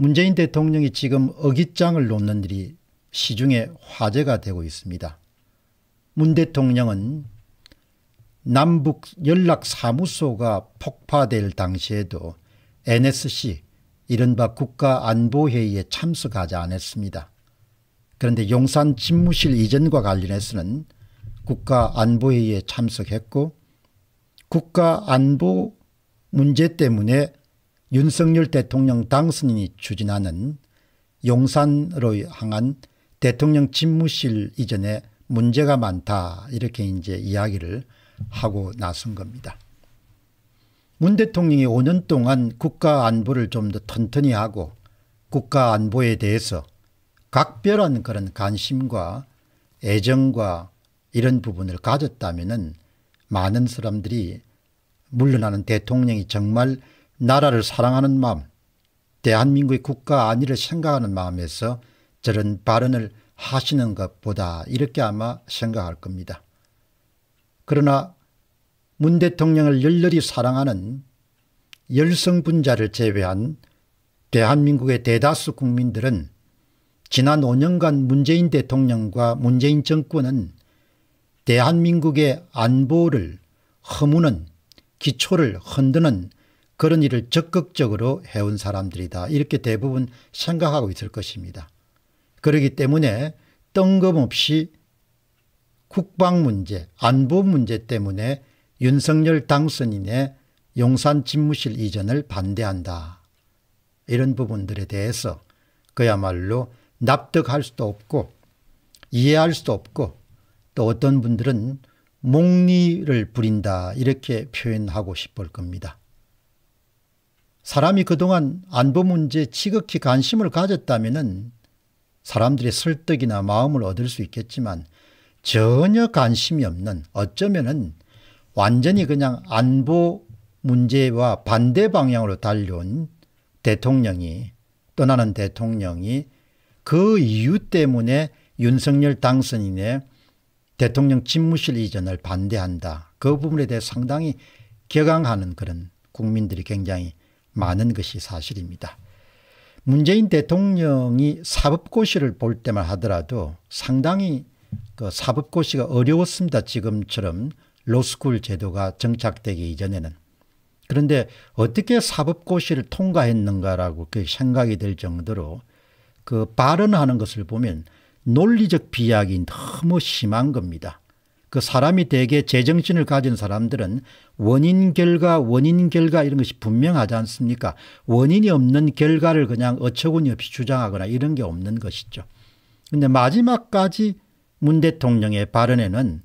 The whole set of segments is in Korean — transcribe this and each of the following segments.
문재인 대통령이 지금 어깃장을 놓는 일이 시중에 화제가 되고 있습니다. 문 대통령은 남북 연락사무소가 폭파될 당시에도 NSC 이른바 국가안보회의에 참석하지 않았습니다. 그런데 용산 집무실 이전과 관련해서는 국가안보회의에 참석했고 국가안보 문제 때문에 윤석열 대통령 당선인이 추진하는 용산으로 향한 대통령 집무실 이전에 문제가 많다 이렇게 이제 이야기를 하고 나선 겁니다. 문 대통령이 5년 동안 국가 안보를 좀 더 튼튼히 하고 국가 안보에 대해서 각별한 그런 관심과 애정과 이런 부분을 가졌다면 많은 사람들이 물러나는 대통령이 정말 나라를 사랑하는 마음, 대한민국의 국가 안위를 생각하는 마음에서 저런 발언을 하시는 것보다 이렇게 아마 생각할 겁니다. 그러나 문 대통령을 열렬히 사랑하는 열성분자를 제외한 대한민국의 대다수 국민들은 지난 5년간 문재인 대통령과 문재인 정권은 대한민국의 안보를 허무는 기초를 흔드는 그런 일을 적극적으로 해온 사람들이다. 이렇게 대부분 생각하고 있을 것입니다. 그러기 때문에 뜬금없이 국방 문제, 안보 문제 때문에 윤석열 당선인의 용산 집무실 이전을 반대한다. 이런 부분들에 대해서 그야말로 납득할 수도 없고 이해할 수도 없고 또 어떤 분들은 몽리를 부린다 이렇게 표현하고 싶을 겁니다. 사람이 그동안 안보 문제에 지극히 관심을 가졌다면 사람들의 설득이나 마음을 얻을 수 있겠지만 전혀 관심이 없는 어쩌면은 완전히 그냥 안보 문제와 반대 방향으로 달려온 대통령이 떠나는 대통령이 그 이유 때문에 윤석열 당선인의 대통령 집무실 이전을 반대한다. 그 부분에 대해 상당히 격앙하는 그런 국민들이 굉장히 많은 것이 사실입니다. 문재인 대통령이 사법고시를 볼 때만 하더라도 상당히 그 사법고시가 어려웠습니다. 지금처럼 로스쿨 제도가 정착되기 이전에는. 그런데 어떻게 사법고시를 통과했는가라고 그 생각이 될 정도로 그 발언하는 것을 보면 논리적 비약이 너무 심한 겁니다. 그 사람이 대개 제정신을 가진 사람들은 원인 결과 원인 결과 이런 것이 분명하지 않습니까 원인이 없는 결과를 그냥 어처구니 없이 주장하거나 이런 게 없는 것이죠. 근데 마지막까지 문 대통령의 발언에는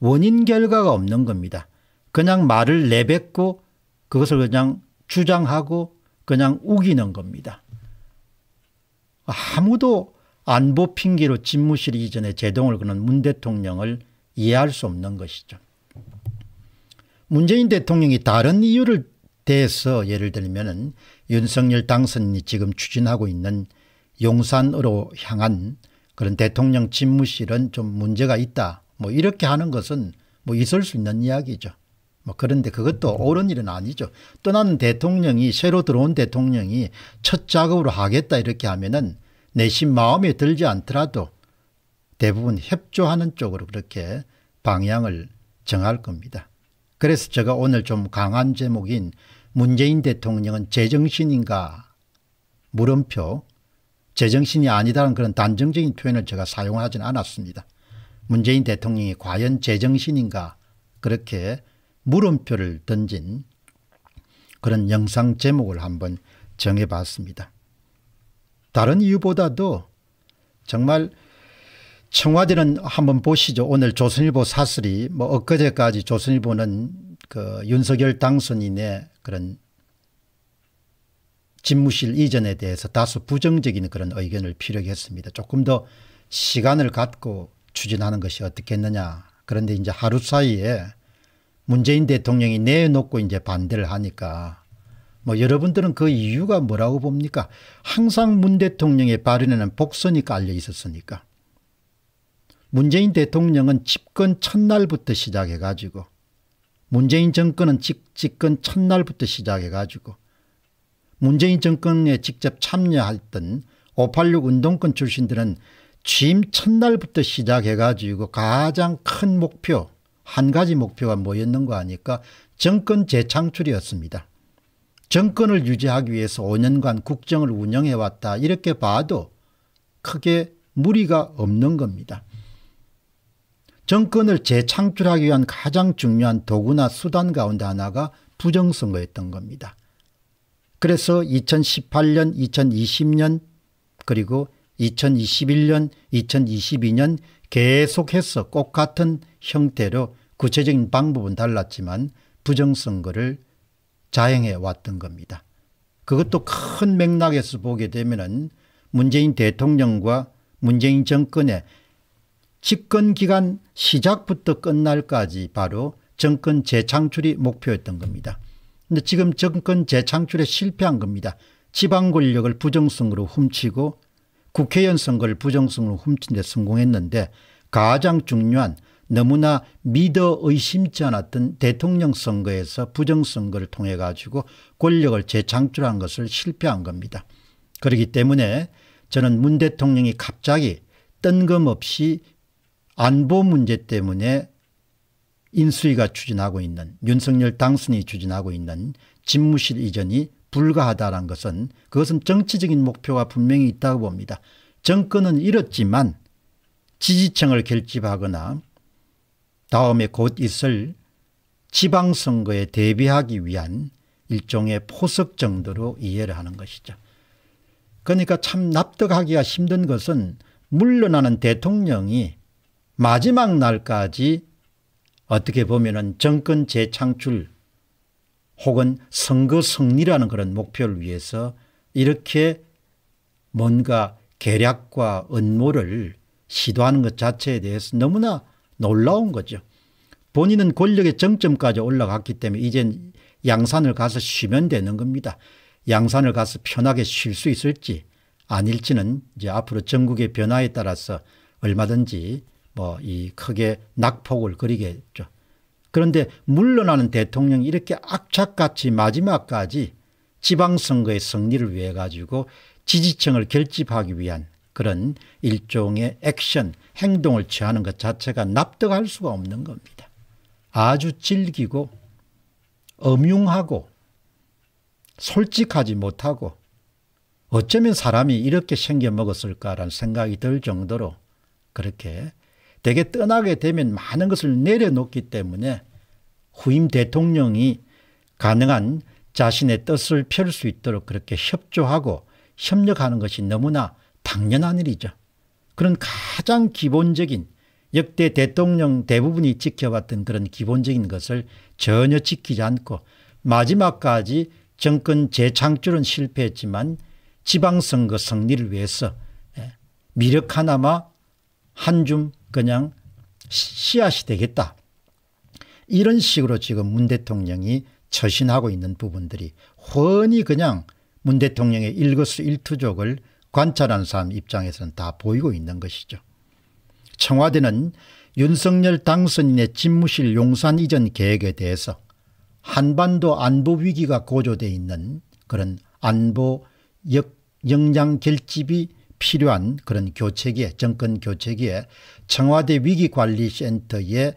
원인 결과가 없는 겁니다. 그냥 말을 내뱉고 그것을 그냥 주장하고 그냥 우기는 겁니다. 아무도 안보 핑계로 집무실 이전에 제동을 거는 문 대통령을 이해할 수 없는 것이죠. 문재인 대통령이 다른 이유를 대해서 예를 들면 윤석열 당선인이 지금 추진하고 있는 용산으로 향한 그런 대통령 집무실은 좀 문제가 있다. 뭐 이렇게 하는 것은 뭐 있을 수 있는 이야기죠. 뭐 그런데 그것도 옳은 일은 아니죠. 떠나는 대통령이 새로 들어온 대통령이 첫 작업으로 하겠다 이렇게 하면은 내심 마음에 들지 않더라도 대부분 협조하는 쪽으로 그렇게 방향을 정할 겁니다. 그래서 제가 오늘 좀 강한 제목인 문재인 대통령은 제정신인가 물음표 제정신이 아니다는 그런 단정적인 표현을 제가 사용하진 않았습니다. 문재인 대통령이 과연 제정신인가 그렇게 물음표를 던진 그런 영상 제목을 한번 정해봤습니다. 다른 이유보다도 정말 청와대는 한번 보시죠. 오늘 조선일보 사슬이뭐 엊그제까지 조선일보는 그 윤석열 당선인의 그런 집무실 이전에 대해서 다소 부정적인 그런 의견을 피력했습니다. 조금 더 시간을 갖고 추진하는 것이 어떻겠느냐. 그런데 이제 하루 사이에 문재인 대통령이 내놓고 이제 반대를 하니까 뭐 여러분들은 그 이유가 뭐라고 봅니까? 항상 문 대통령의 발언에는 복선이 깔려 있었으니까. 문재인 대통령은 집권 첫날부터 시작해 가지고 문재인 정권은 직, 집권 첫날부터 시작해 가지고 문재인 정권에 직접 참여했던 586 운동권 출신들은 취임 첫날부터 시작해 가지고 가장 큰 목표 한 가지 목표가 뭐였는가 하니까 정권 재창출이었습니다. 정권을 유지하기 위해서 5년간 국정을 운영해 왔다 이렇게 봐도 크게 무리가 없는 겁니다. 정권을 재창출하기 위한 가장 중요한 도구나 수단 가운데 하나가 부정선거였던 겁니다. 그래서 2018년, 2020년 그리고 2021년, 2022년 계속해서 꼭 같은 형태로 구체적인 방법은 달랐지만 부정선거를 자행해 왔던 겁니다. 그것도 큰 맥락에서 보게 되면 문재인 대통령과 문재인 정권의 집권 기간 시작부터 끝날까지 바로 정권 재창출이 목표였던 겁니다. 근데 지금 정권 재창출에 실패한 겁니다. 지방 권력을 부정성으로 훔치고 국회의원 선거를 부정성으로 훔친 데 성공했는데 가장 중요한 너무나 믿어 의심치 않았던 대통령 선거에서 부정선거를 통해 가지고 권력을 재창출한 것을 실패한 겁니다. 그렇기 때문에 저는 문 대통령이 갑자기 뜬금없이 안보 문제 때문에 인수위가 추진하고 있는 윤석열 당선이 추진하고 있는 집무실 이전이 불가하다는 것은 그것은 정치적인 목표가 분명히 있다고 봅니다. 정권은 잃었지만 지지층을 결집하거나 다음에 곧 있을 지방선거에 대비하기 위한 일종의 포석 정도로 이해를 하는 것이죠. 그러니까 참 납득하기가 힘든 것은 물러나는 대통령이 마지막 날까지 어떻게 보면 은 정권 재창출 혹은 선거 승리라는 그런 목표를 위해서 이렇게 뭔가 계략과 음모를 시도하는 것 자체에 대해서 너무나 놀라운 거죠. 본인은 권력의 정점까지 올라갔기 때문에 이젠 양산을 가서 쉬면 되는 겁니다. 양산을 가서 편하게 쉴 수 있을지 아닐지는 이제 앞으로 전국의 변화에 따라서 얼마든지 뭐이 크게 낙폭을 그리게 했죠. 그런데 물러나는 대통령이 이렇게 악착같이 마지막까지 지방선거의 승리를 위해 가지고 지지층을 결집하기 위한 그런 일종의 액션 행동을 취하는 것 자체가 납득할 수가 없는 겁니다. 아주 질기고 엄융하고 솔직하지 못하고 어쩌면 사람이 이렇게 생겨먹었을까라는 생각이 들 정도로 그렇게 대개 떠나게 되면 많은 것을 내려놓기 때문에 후임 대통령이 가능한 자신의 뜻을 펼 수 있도록 그렇게 협조하고 협력하는 것이 너무나 당연한 일이죠. 그런 가장 기본적인 역대 대통령 대부분이 지켜왔던 그런 기본적인 것을 전혀 지키지 않고 마지막까지 정권 재창출은 실패했지만 지방선거 승리를 위해서 예, 미력 하나마 한줌 그냥 씨앗이 되겠다. 이런 식으로 지금 문 대통령이 처신하고 있는 부분들이 훤히 그냥 문 대통령의 일거수일투족을 관찰한 사람 입장에서는 다 보이고 있는 것이죠. 청와대는 윤석열 당선인의 집무실 용산 이전 계획에 대해서 한반도 안보 위기가 고조되어 있는 그런 안보 역, 역량 결집이 필요한 그런 교체기에 정권 교체기에 청와대 위기관리센터의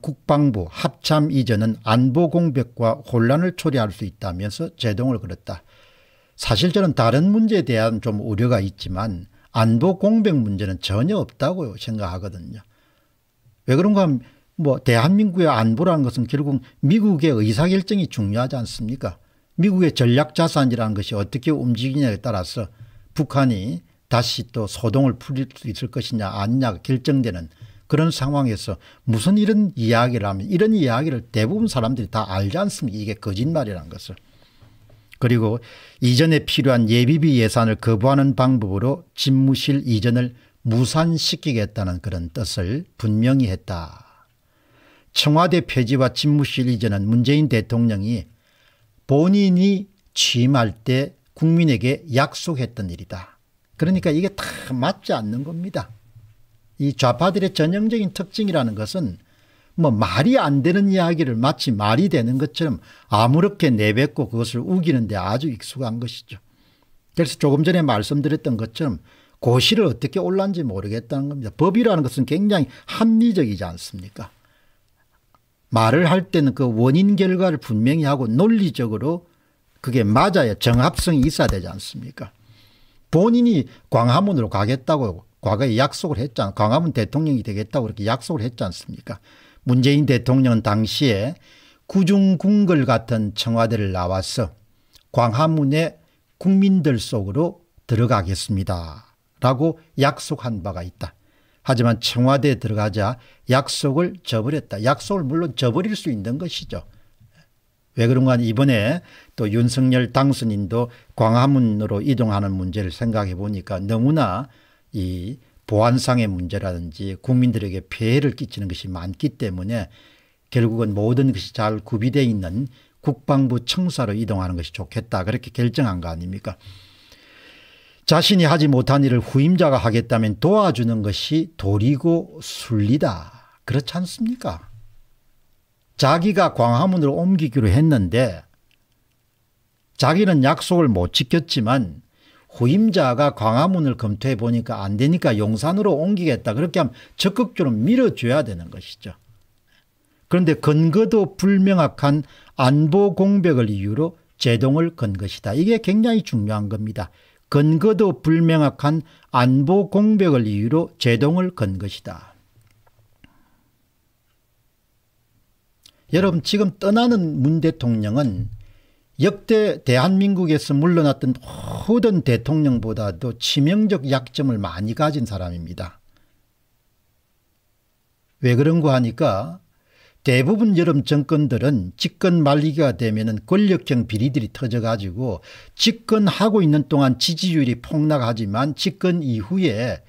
국방부 합참 이전은 안보 공백과 혼란을 초래할 수 있다면서 제동을 걸었다. 사실 저는 다른 문제에 대한 좀 우려가 있지만 안보 공백 문제는 전혀 없다고 생각하거든요. 왜 그런가 하면 뭐 대한민국의 안보라는 것은 결국 미국의 의사결정이 중요하지 않습니까 미국의 전략자산이라는 것이 어떻게 움직이냐에 따라서 북한이 다시 또 소동을 풀릴 수 있을 것이냐 아니냐가 결정되는 그런 상황에서 무슨 이런 이야기를 하면 이런 이야기를 대부분 사람들이 다 알지 않습니까 이게 거짓말이라는 것을. 그리고 이전에 필요한 예비비 예산을 거부하는 방법으로 집무실 이전을 무산시키겠다는 그런 뜻을 분명히 했다. 청와대 폐지와 집무실 이전은 문재인 대통령이 본인이 취임할 때 국민에게 약속했던 일이다. 그러니까 이게 다 맞지 않는 겁니다. 이 좌파들의 전형적인 특징이라는 것은 뭐 말이 안 되는 이야기를 마치 말이 되는 것처럼 아무렇게 내뱉고 그것을 우기는데 아주 익숙한 것이죠. 그래서 조금 전에 말씀드렸던 것처럼 고시를 어떻게 올랐는지 모르겠다는 겁니다. 법이라는 것은 굉장히 합리적이지 않습니까? 말을 할 때는 그 원인 결과를 분명히 하고 논리적으로 그게 맞아야 정합성이 있어야 되지 않습니까? 본인이 광화문으로 가겠다고 과거에 약속을 했잖아. 광화문 대통령이 되겠다고 그렇게 약속을 했지 않습니까? 문재인 대통령은 당시에 구중궁궐 같은 청와대를 나와서 광화문의 국민들 속으로 들어가겠습니다. 라고 약속한 바가 있다. 하지만 청와대에 들어가자 약속을 저버렸다. 약속을 물론 저버릴 수 있는 것이죠. 왜 그런가 하면 이번에 또 윤석열 당선인도 광화문으로 이동하는 문제를 생각해 보니까 너무나 이 보안상의 문제라든지 국민들에게 피해를 끼치는 것이 많기 때문에 결국은 모든 것이 잘 구비되어 있는 국방부 청사로 이동하는 것이 좋겠다 그렇게 결정한 거 아닙니까 자신이 하지 못한 일을 후임자가 하겠다면 도와주는 것이 도리고 순리다 그렇지 않습니까 자기가 광화문으로 옮기기로 했는데 자기는 약속을 못 지켰지만 후임자가 광화문을 검토해 보니까 안 되니까 용산으로 옮기겠다. 그렇게 하면 적극적으로 밀어줘야 되는 것이죠. 그런데 근거도 불명확한 안보 공백을 이유로 제동을 건 것이다. 이게 굉장히 중요한 겁니다. 근거도 불명확한 안보 공백을 이유로 제동을 건 것이다. 여러분 지금 떠나는 문 대통령은 역대 대한민국에서 물러났던 모든 대통령보다도 치명적 약점을 많이 가진 사람입니다. 왜 그런가 하니까 대부분 여름 정권들은 집권 말리기가 되면 권력형 비리들이 터져가지고 집권하고 있는 동안 지지율이 폭락하지만 집권 이후에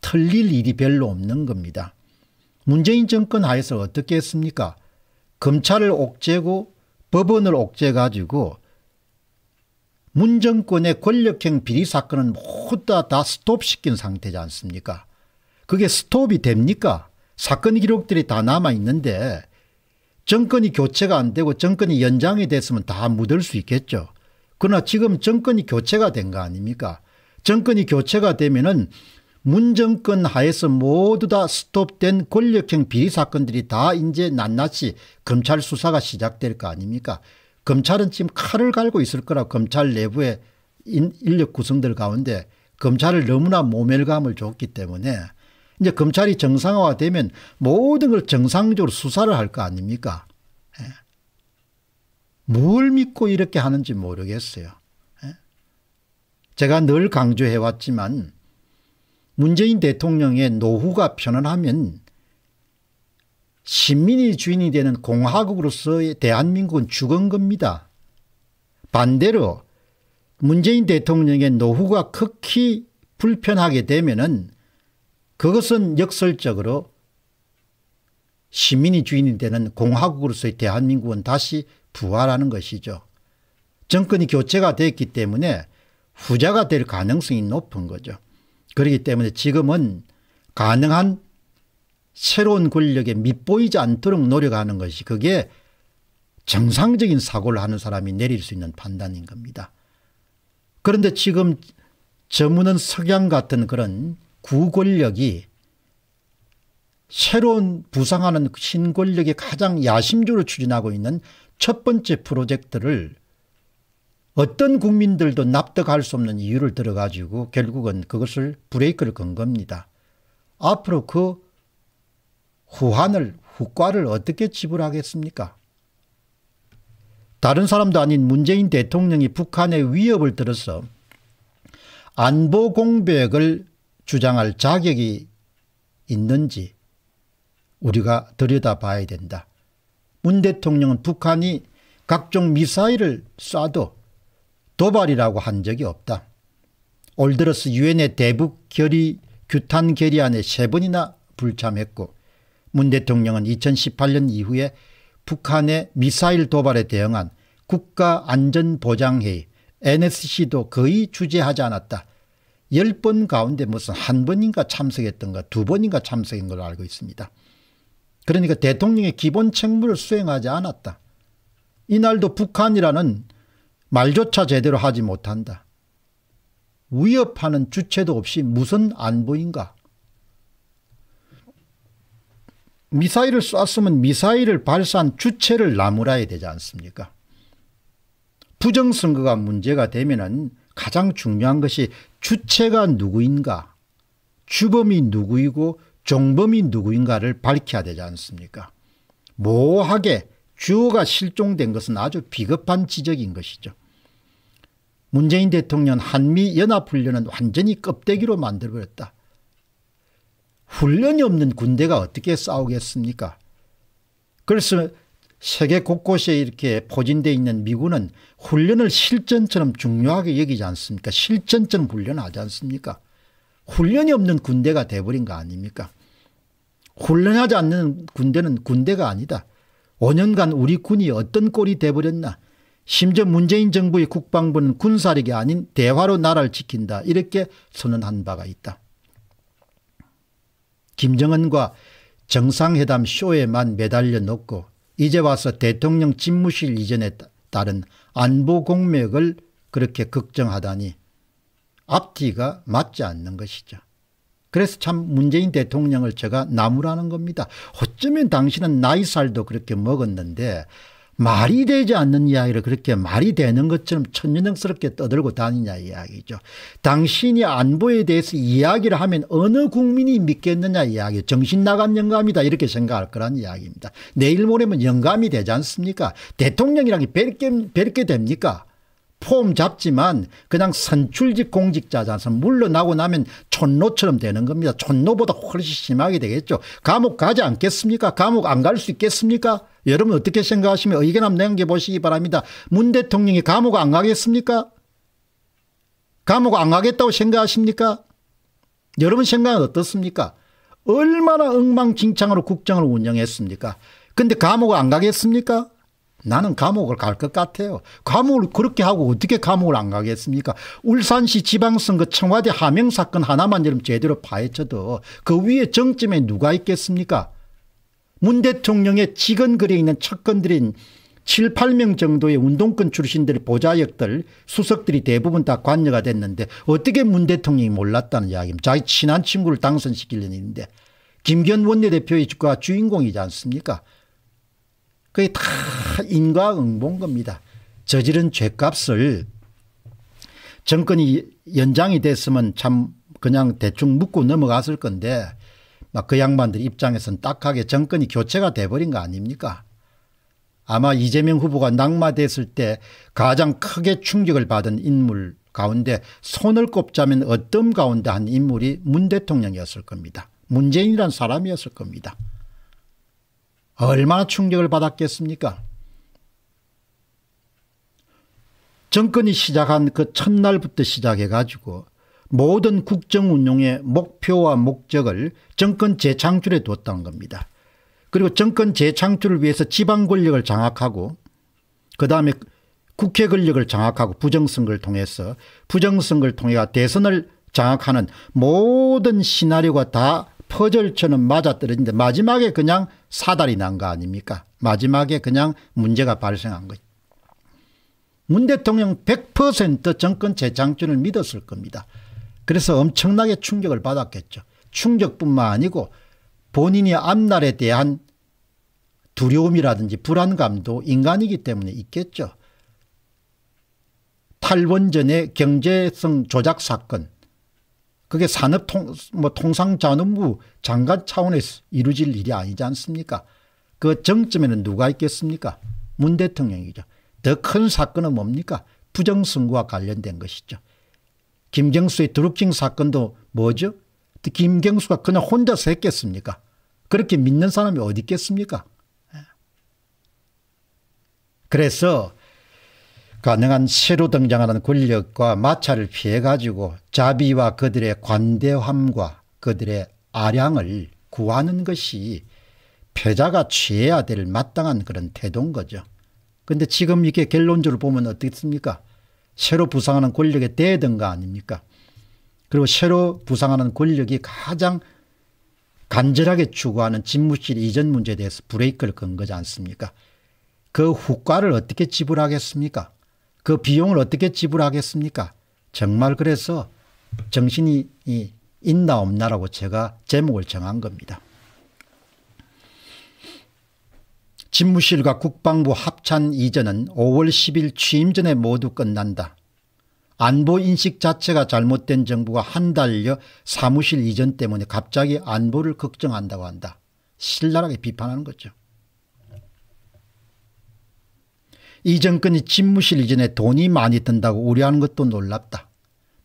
틀릴 일이 별로 없는 겁니다. 문재인 정권 하에서 어떻게 했습니까? 검찰을 옥죄고 법원을 옥죄가지고 문정권의 권력형 비리 사건은 모두 다, 다 스톱시킨 상태지 않습니까 그게 스톱이 됩니까 사건 기록들이 다 남아있는데 정권이 교체가 안 되고 정권이 연장이 됐으면 다 묻을 수 있겠죠. 그러나 지금 정권이 교체가 된 거 아닙니까 정권이 교체가 되면 은 문정권 하에서 모두 다 스톱된 권력형 비리 사건들이 다 이제 낱낱이 검찰 수사가 시작될 거 아닙니까? 검찰은 지금 칼을 갈고 있을 거라 검찰 내부의 인력 구성들 가운데 검찰을 너무나 모멸감을 줬기 때문에 이제 검찰이 정상화되면 모든 걸 정상적으로 수사를 할 거 아닙니까? 예. 뭘 믿고 이렇게 하는지 모르겠어요. 예. 제가 늘 강조해왔지만 문재인 대통령의 노후가 편안하면 시민이 주인이 되는 공화국으로서의 대한민국은 죽은 겁니다. 반대로 문재인 대통령의 노후가 극히 불편하게 되면은 그것은 역설적으로 시민이 주인이 되는 공화국으로서의 대한민국은 다시 부활하는 것이죠. 정권이 교체가 됐기 때문에 후자가 될 가능성이 높은 거죠. 그렇기 때문에 지금은 가능한 새로운 권력에 밑보이지 않도록 노력하는 것이 그게 정상적인 사고를 하는 사람이 내릴 수 있는 판단인 겁니다. 그런데 지금 저무는 석양 같은 그런 구권력이 새로운 부상하는 신권력이 가장 야심주로 추진하고 있는 첫 번째 프로젝트를 어떤 국민들도 납득할 수 없는 이유를 들어가지고 결국은 그것을 브레이크를 건 겁니다. 앞으로 그후한을 후과를 어떻게 지불하겠습니까? 다른 사람도 아닌 문재인 대통령이 북한의 위협을 들어서 안보 공백을 주장할 자격이 있는지 우리가 들여다봐야 된다. 문 대통령은 북한이 각종 미사일을 쏴도 도발이라고 한 적이 없다. 올 들어서 유엔의 대북 결의 규탄 결의안에 세 번이나 불참했고 문 대통령은 2018년 이후에 북한의 미사일 도발에 대응한 국가안전보장회의 NSC도 거의 주재하지 않았다. 1번 가운데 무슨 한 번인가 참석했던가 두 번인가 참석인 걸로 알고 있습니다. 그러니까 대통령의 기본 책무를 수행하지 않았다. 이날도 북한이라는 말조차 제대로 하지 못한다. 위협하는 주체도 없이 무슨 안보인가? 미사일을 쐈으면 미사일을 발사한 주체를 나무라야 되지 않습니까? 부정선거가 문제가 되면 가장 중요한 것이 주체가 누구인가, 주범이 누구이고 종범이 누구인가를 밝혀야 되지 않습니까? 모호하게 주어가 실종된 것은 아주 비겁한 지적인 것이죠. 문재인 대통령 한미연합훈련은 완전히 껍데기로 만들어버렸다. 훈련이 없는 군대가 어떻게 싸우겠습니까? 그래서 세계 곳곳에 이렇게 포진되어 있는 미군은 훈련을 실전처럼 중요하게 여기지 않습니까? 실전처럼 훈련하지 않습니까? 훈련이 없는 군대가 돼버린 거 아닙니까? 훈련하지 않는 군대는 군대가 아니다. 5년간 우리 군이 어떤 꼴이 돼버렸나 심지어 문재인 정부의 국방부는 군사력이 아닌 대화로 나라를 지킨다 이렇게 선언한 바가 있다. 김정은과 정상회담 쇼에만 매달려 놓고 이제 와서 대통령 집무실 이전에 따른 안보 공맥을 그렇게 걱정하다니 앞뒤가 맞지 않는 것이죠. 그래서 참 문재인 대통령을 제가 나무라는 겁니다. 어쩌면 당신은 나이 살도 그렇게 먹었는데 말이 되지 않는 이야기를 그렇게 말이 되는 것처럼 천연형스럽게 떠들고 다니냐 이야기죠. 당신이 안보에 대해서 이야기를 하면 어느 국민이 믿겠느냐 이야기 정신 나간 영감이다 이렇게 생각할 거란 이야기입니다. 내일 모레면 영감이 되지 않습니까? 대통령이랑이 게 뵐게 됩니까? 폼 잡지만 그냥 선출직 공직자자서 물러나고 나면 촌노처럼 되는 겁니다. 촌노보다 훨씬 심하게 되겠죠. 감옥 가지 않겠습니까? 감옥 안 갈 수 있겠습니까? 여러분 어떻게 생각하시면 의견 한번 남겨보시기 바랍니다. 문 대통령이 감옥 안 가겠습니까? 감옥 안 가겠다고 생각하십니까? 여러분 생각은 어떻습니까? 얼마나 엉망진창으로 국정을 운영했습니까? 근데 감옥 안 가겠습니까? 나는 감옥을 갈 것 같아요. 감옥을 그렇게 하고 어떻게 감옥을 안 가겠습니까? 울산시 지방선거 청와대 하명 사건 하나만 이름 제대로 파헤쳐도 그 위에 정점에 누가 있겠습니까? 문 대통령의 직원거에 있는 척건들인 7, 8명 정도의 운동권 출신들 보좌역들 수석들이 대부분 다 관여가 됐는데 어떻게 문 대통령이 몰랐다는 이야기입니다. 자기 친한 친구를 당선시키려는 일인데 김견 원내대표의 주가 주인공이지 않습니까? 그게 다 인과응본 겁니다. 저지른 죄값을 정권이 연장이 됐으면 참 그냥 대충 묻고 넘어갔을 건데 막 그 양반들 입장에선 딱하게 정권이 교체가 돼버린 거 아닙니까? 아마 이재명 후보가 낙마됐을 때 가장 크게 충격을 받은 인물 가운데 손을 꼽자면 어떤 가운데 한 인물이 문 대통령이었을 겁니다. 문재인이란 사람이었을 겁니다. 얼마나 충격을 받았겠습니까? 정권이 시작한 그 첫날부터 시작해가지고 모든 국정운용의 목표와 목적을 정권 재창출에 두다는 겁니다. 그리고 정권 재창출을 위해서 지방 권력을 장악하고 그 다음에 국회 권력을 장악하고 부정선거를 통해서 부정선거를 통해 대선을 장악하는 모든 시나리오가 다 퍼즐처럼 맞아떨어진데 마지막에 그냥 사달이 난 거 아닙니까 마지막에 그냥 문제가 발생한 거죠. 문 대통령 100% 정권 재창출을 믿었을 겁니다. 그래서 엄청나게 충격을 받았겠죠. 충격뿐만 아니고 본인이 앞날에 대한 두려움이라든지 불안감도 인간이기 때문에 있겠죠. 8번 전의 경제성 조작 사건 그게 산업통 뭐 통상자원부 장관 차원에서 이루질 어 일이 아니지 않습니까? 그 정점에는 누가 있겠습니까? 문 대통령이죠. 더 큰 사건은 뭡니까? 부정선거와 관련된 것이죠. 김경수의 드루킹 사건도 뭐죠? 김경수가 그냥 혼자서 했겠습니까? 그렇게 믿는 사람이 어디 있겠습니까? 예. 그래서 가능한 새로 등장하는 권력과 마찰을 피해 가지고 자비와 그들의 관대함과 그들의 아량을 구하는 것이 패자가 취해야 될 마땅한 그런 태도인 거죠. 근데 지금 이게 렇 결론적으로 보면 어떻습니까? 겠 새로 부상하는 권력에 대든 거 아닙니까? 그리고 새로 부상하는 권력이 가장 간절하게 추구하는 집무실 이전 문제에 대해서 브레이크를 건 거지 않습니까? 그 후과를 어떻게 지불하겠습니까? 그 비용을 어떻게 지불하겠습니까? 정말 그래서 정신이 있나 없나라고 제가 제목을 정한 겁니다. 집무실과 국방부 합찬 이전은 5월 10일 취임 전에 모두 끝난다. 안보 인식 자체가 잘못된 정부가 한 달여 사무실 이전 때문에 갑자기 안보를 걱정한다고 한다. 신랄하게 비판하는 거죠. 이 정권이 집무실 이전에 돈이 많이 든다고 우려하는 것도 놀랍다.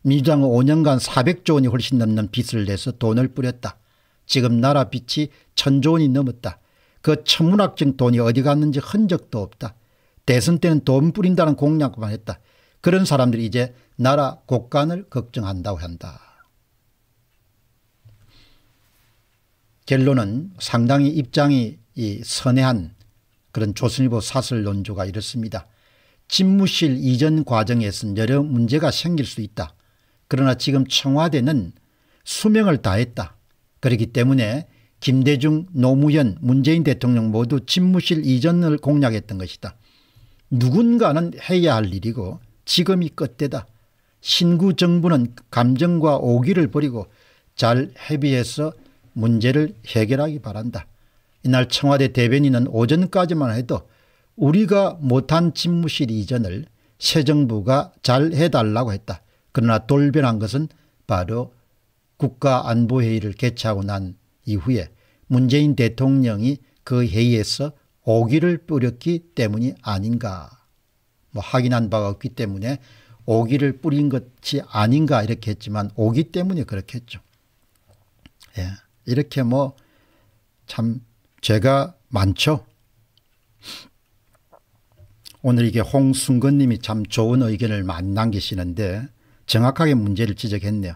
민주당은 5년간 400조 원이 훨씬 넘는 빚을 내서 돈을 뿌렸다. 지금 나라 빚이 천조 원이 넘었다. 그 천문학적 돈이 어디 갔는지 흔적도 없다. 대선 때는 돈 뿌린다는 공약만 했다. 그런 사람들이 이제 나라 국간을 걱정한다고 한다. 결론은 상당히 입장이 이 선회한 그런 조선일보 사설 논조가 이렇습니다. 집무실 이전 과정에선 여러 문제가 생길 수 있다. 그러나 지금 청와대는 수명을 다했다. 그렇기 때문에 김대중, 노무현, 문재인 대통령 모두 집무실 이전을 공략했던 것이다. 누군가는 해야 할 일이고 지금이 끝대다. 신구 정부는 감정과 오기를 버리고 잘 협의해서 문제를 해결하기 바란다. 이날 청와대 대변인은 오전까지만 해도 우리가 못한 집무실 이전을 새 정부가 잘 해달라고 했다. 그러나 돌변한 것은 바로 국가안보회의를 개최하고 난 이후에 문재인 대통령이 그 회의에서 오기를 뿌렸기 때문이 아닌가 뭐 확인한 바가 없기 때문에 오기를 뿌린 것이 아닌가 이렇게 했지만 오기 때문에 그렇겠죠 예, 이렇게 뭐 참 죄가 많죠. 오늘 이게 홍순건님이 참 좋은 의견을 많이 남기시는데 정확하게 문제를 지적했네요.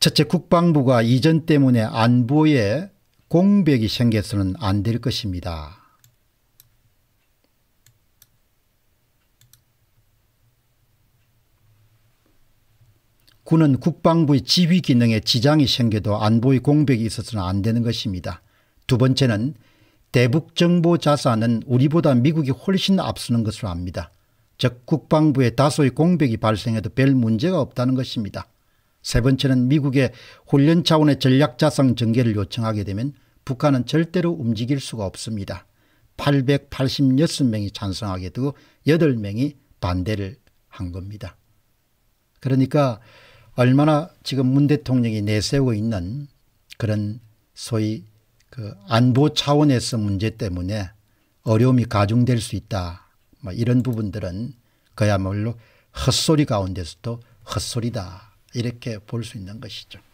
첫째 국방부가 이전 때문에 안보에 공백이 생겨서는 안 될 것입니다. 군은 국방부의 지휘 기능에 지장이 생겨도 안보의 공백이 있어서는 안 되는 것입니다. 두 번째는 대북 정보 자산은 우리보다 미국이 훨씬 앞서는 것으로 압니다. 즉 국방부의 다소의 공백이 발생해도 별 문제가 없다는 것입니다. 세 번째는 미국의 훈련 차원의 전략자산 전개를 요청하게 되면 북한은 절대로 움직일 수가 없습니다. 886명이 찬성하게 되고 8명이 반대를 한 겁니다. 그러니까 얼마나 지금 문 대통령이 내세우고 있는 그런 소위 그 안보 차원에서 문제 때문에 어려움이 가중될 수 있다 뭐 이런 부분들은 그야말로 헛소리 가운데서도 헛소리다 이렇게 볼 수 있는 것이죠.